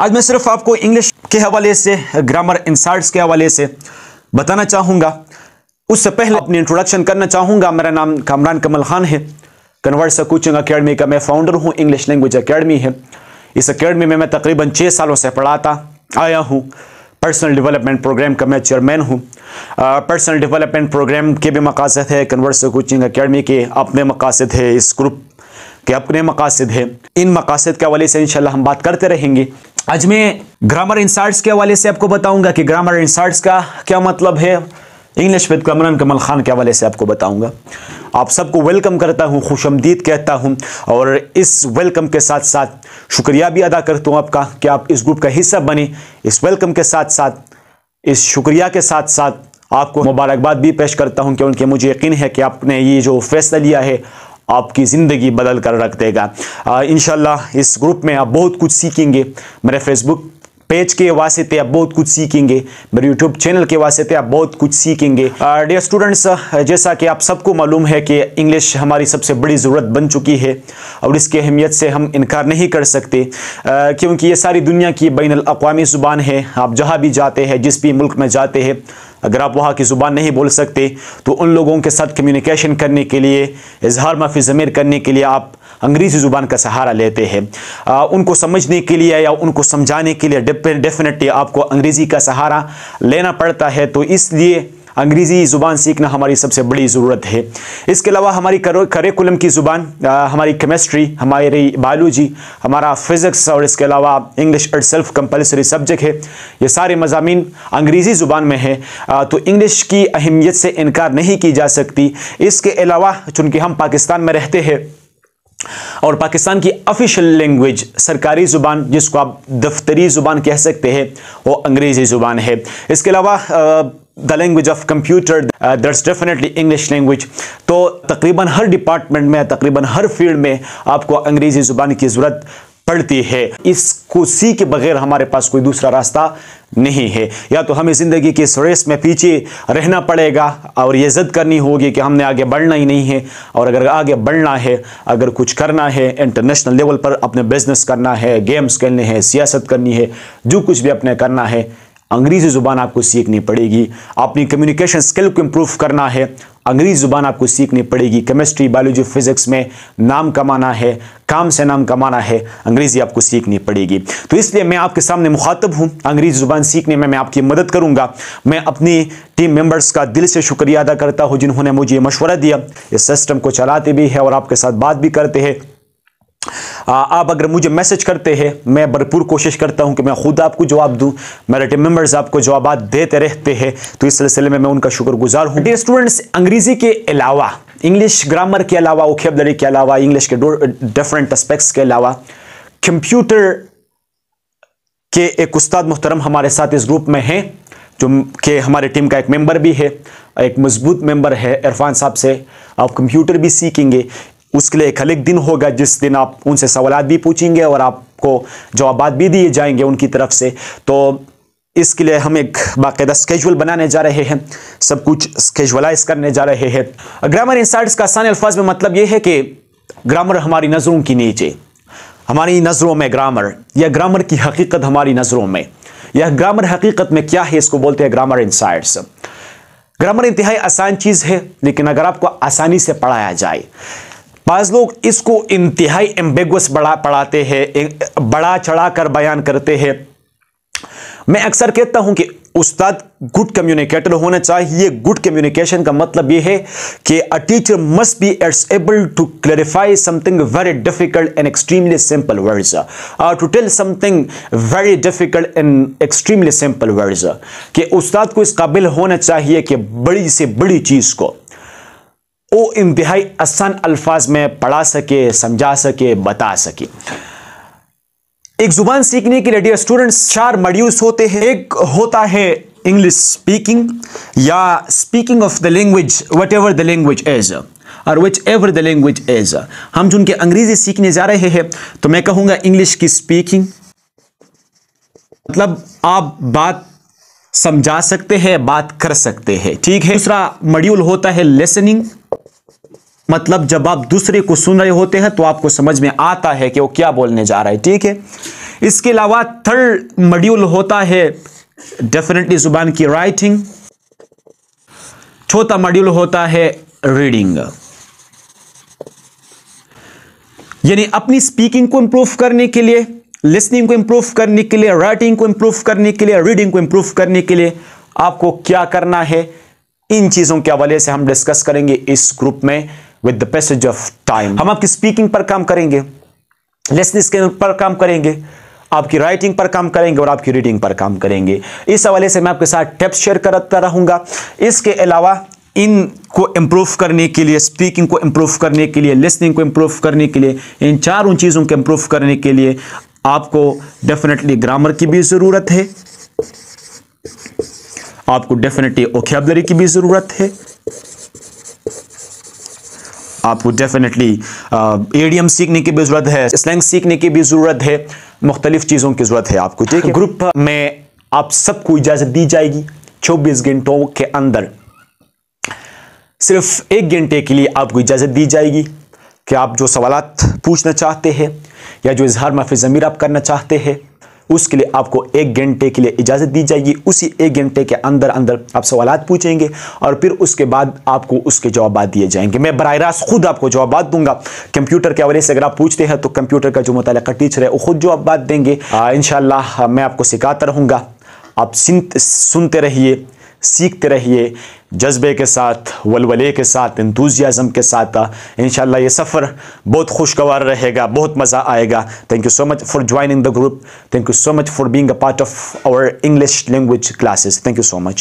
आज मैं सिर्फ आपको इंग्लिश के हवाले से ग्रामर इंसार्ट के हवाले से बताना चाहूँगा उससे पहले अपनी इंट्रोडक्शन करना चाहूँगा मेरा नाम कामरान कमल खान है कन्वर्ट कोचिंग अकेडमी का मैं फाउंडर हूँ इंग्लिश लैंग्वेज अकेडमी है इस अकेडमी में मैं तकरीबन छः सालों से पढ़ाता आया हूँ पर्सनल डेवलपमेंट प्रोग्राम का मैं चेयरमैन हूँ पर्सनल डेवलपमेंट प्रोग्राम के भी मकासद है कन्वर्स कोचिंग अकेडमी के अपने मकासद है इस ग्रुप के अपने मकासद है इन मकासद के हवाले से इनशाला हम बात करते रहेंगे आज मैं ग्रामर इंसर्ट्स के हवाले से आपको बताऊंगा कि ग्रामर इंसर्ट्स का क्या मतलब है इंग्लिश विद कमरान कमल खान के हवाले से आपको बताऊंगा आप सबको वेलकम करता हूं खुश आमदीद कहता हूं और इस वेलकम के साथ साथ शुक्रिया भी अदा करता हूं आपका कि आप इस ग्रुप का हिस्सा बने इस वेलकम के साथ साथ इस शुक्रिया के साथ साथ आपको मुबारकबाद भी पेश करता हूं कि उनके मुझे यकीन है कि आपने ये जो फैसला लिया है आपकी ज़िंदगी बदल कर रख देगा इन इस ग्रुप में आप बहुत कुछ सीखेंगे मेरे फेसबुक पेज के वास्ते आप बहुत कुछ सीखेंगे मेरे यूट्यूब चैनल के वास्ते आप बहुत कुछ सीखेंगे डियर स्टूडेंट्स जैसा कि आप सबको मालूम है कि इंग्लिश हमारी सबसे बड़ी ज़रूरत बन चुकी है और इसके अहमियत से हम इनकार नहीं कर सकते क्योंकि ये सारी दुनिया की बैन अवी ज़ुबान है आप जहाँ भी जाते हैं जिस भी मुल्क में जाते हैं अगर आप वहाँ की ज़ुबान नहीं बोल सकते तो उन लोगों के साथ कम्युनिकेशन करने के लिए इजहार माफी ज़मीर करने के लिए आप अंग्रेज़ी ज़ुबान का सहारा लेते हैं उनको समझने के लिए या उनको समझाने के लिए डेफिनेटली आपको अंग्रेज़ी का सहारा लेना पड़ता है तो इसलिए अंग्रेज़ी ज़ुबान सीखना हमारी सबसे बड़ी ज़रूरत है इसके अलावा हमारी करिकुलम की ज़ुबान हमारी केमिस्ट्री हमारी बायोलॉजी हमारा फिज़िक्स और इसके अलावा English itself compulsory subject है ये सारे मजामी अंग्रेज़ी ज़ुबान में है तो इंग्लिश की अहमियत से इनकार नहीं की जा सकती इसके अलावा चूँकि हम पाकिस्तान में रहते हैं और पाकिस्तान की ऑफिशियल लैंग्वेज सरकारी ज़ुबान जिसको आप दफ्तरी ज़ुबान कह सकते हैं वो अंग्रेज़ी ज़ुबान है इसके अलावा the language of computer that's definitely English language तो तकरीबन हर डिपार्टमेंट में तकरीबन हर फील्ड में आपको अंग्रेज़ी ज़ुबान की ज़रूरत पड़ती है इसको सी के बगैर हमारे पास कोई दूसरा रास्ता नहीं है या तो हमें ज़िंदगी के रेस में पीछे रहना पड़ेगा और ये जद करनी होगी कि हमने आगे बढ़ना ही नहीं है और अगर आगे बढ़ना है अगर कुछ करना है इंटरनेशनल लेवल पर अपने बिजनेस करना है गेम्स खेलने हैं सियासत करनी है जो कुछ भी अपने करना है अंग्रेज़ी ज़ुबान आपको सीखनी पड़ेगी अपनी कम्युनिकेशन स्किल को इम्प्रूव करना है अंग्रेज़ी ज़ुबान आपको सीखनी पड़ेगी केमिस्ट्री बायोलॉजी फिज़िक्स में नाम कमाना है काम से नाम कमाना है अंग्रेज़ी आपको सीखनी पड़ेगी तो इसलिए मैं आपके सामने मुखातब हूँ अंग्रेज़ी ज़ुबान सीखने में मैं आपकी मदद करूँगा मैं अपनी टीम मेंबर्स का दिल से शुक्रिया अदा करता हूँ जिन्होंने मुझे मशवरा दिया इस सिस्टम को चलाते भी है और आपके साथ बात भी करते हैं आप अगर मुझे मैसेज करते हैं मैं भरपूर कोशिश करता हूँ कि मैं खुद आपको जवाब दूँ मेरे टीम मेम्बर्स आपको जवाब देते रहते हैं तो इस सिलसिले में मैं उनका शुक्रगुजार हूँ डी स्टूडेंट्स अंग्रेज़ी के अलावा इंग्लिश ग्रामर के अलावा ओखेबलरी के अलावा इंग्लिश के डिफरेंट एस्पेक्ट्स के अलावा कंप्यूटर के एक उस्ताद मोहतरम हमारे साथ इस ग्रुप में हैं जो के हमारे टीम का एक मेंबर भी है एक मजबूत मेंबर है इरफान साहब से आप कंप्यूटर भी सीखेंगे उसके लिए एक अलग दिन होगा जिस दिन आप उनसे सवाल भी पूछेंगे और आपको जवाब भी दिए जाएंगे उनकी तरफ से तो इसके लिए हम एक बाकायदा स्केजुअल बनाने जा रहे हैं सब कुछ स्केजुअलाइज करने जा रहे हैं ग्रामर इंसाइट्स का आसान अल्फाज में मतलब यह है कि ग्रामर हमारी नज़रों की नीचे हमारी नज़रों में ग्रामर या ग्रामर की हकीकत हमारी नज़रों में या ग्रामर हकीकत में क्या है इसको बोलते हैं ग्रामर इंसाइट्स ग्रामर इंतहाई आसान चीज़ है लेकिन अगर आपको आसानी से पढ़ाया जाए बाज लोग इसको इंतहाई एम्बेगस बढ़ा पढ़ाते हैं बढ़ा चढ़ा कर बयान करते हैं मैं अक्सर कहता हूं कि उस्ताद गुड कम्युनिकेटर होना चाहिए गुड कम्युनिकेशन का मतलब यह है कि अ टीचर मस्ट बी एट्स able to clarify something very difficult and extremely simple words to tell something very difficult and extremely simple words कि उस्ताद को इस काबिल होना चाहिए कि बड़ी से बड़ी चीज़ को वो इंतहाई आसान अल्फाज में पढ़ा सके समझा सके बता सके एक ज़ुबान सीखने के लिए स्टूडेंट्स चार मॉड्यूल्स होते हैं एक होता है इंग्लिश स्पीकिंग या speaking of the language whatever the language as और whichever the language as हम जो उनके अंग्रेजी सीखने जा रहे हैं तो मैं कहूँगा इंग्लिश की स्पीकिंग मतलब आप बात समझा सकते हैं बात कर सकते हैं ठीक है दूसरा मॉड्यूल होता है लेसनिंग मतलब जब आप दूसरे को सुन रहे होते हैं तो आपको समझ में आता है कि वो क्या बोलने जा रहा है ठीक है इसके अलावा थर्ड मॉड्यूल होता है डेफिनेटली जुबान की राइटिंग चौथा मॉड्यूल होता है रीडिंग यानी अपनी स्पीकिंग को इंप्रूव करने के लिए लिसनिंग को इंप्रूव करने के लिए राइटिंग को इंप्रूव करने के लिए रीडिंग को इंप्रूव करने के लिए आपको क्या करना है इन चीज़ों के हवाले से हम डिस्कस करेंगे इस ग्रुप में with the passage of time हम आपकी स्पीकिंग पर काम करेंगे लिसनिंग के पर काम करेंगे आपकी राइटिंग पर काम करेंगे और आपकी रीडिंग पर काम करेंगे इस हवाले से मैं आपके साथ टिप्स शेयर करता रहूंगा इसके अलावा इन को इम्प्रूव करने के लिए स्पीकिंग को इम्प्रूव करने के लिए लिसनिंग को इम्प्रूव करने के लिए इन चारों चीज़ों को इम्प्रूव करने के लिए आपको डेफिनेटली ग्रामर की भी ज़रूरत है आपको डेफिनेटली ओखेबलरी की भी ज़रूरत है आपको डेफिनेटली एडियम uh, सीखने की भी ज़रूरत है स्लैंग सीखने की भी ज़रूरत है मुख्तलिफ़ चीज़ों की ज़रूरत है आपको ठीक है ग्रुप हाँ। में आप सबको इजाज़त दी जाएगी चौबीस घंटों के अंदर सिर्फ एक घंटे के लिए आपको इजाज़त दी जाएगी कि आप जो सवाल पूछना चाहते हैं या जो इजहार माफी ज़मीर आप करना चाहते हैं उसके लिए आपको एक घंटे के लिए इजाज़त दी जाएगी उसी एक घंटे के अंदर अंदर आप सवाल पूछेंगे और फिर उसके बाद आपको उसके जवाब दिए जाएंगे मैं बर रास्त खुद आपको जवाब दूंगा कंप्यूटर के हवाले से अगर आप पूछते हैं तो कंप्यूटर का जो मुतल टीचर है वो खुद जवाब देंगे हाँ। इन मैं आपको सिखाता रहूँगा आप सुनते रहिए सीखते रहिए जज्बे के साथ वलवले के साथ इंतूजियाज़म के साथ हाँ। इन ये सफ़र बहुत खुशगवार रहेगा बहुत मज़ा आएगा thank you so much for joining the group thank you so much for being a part of our English language classes thank you so much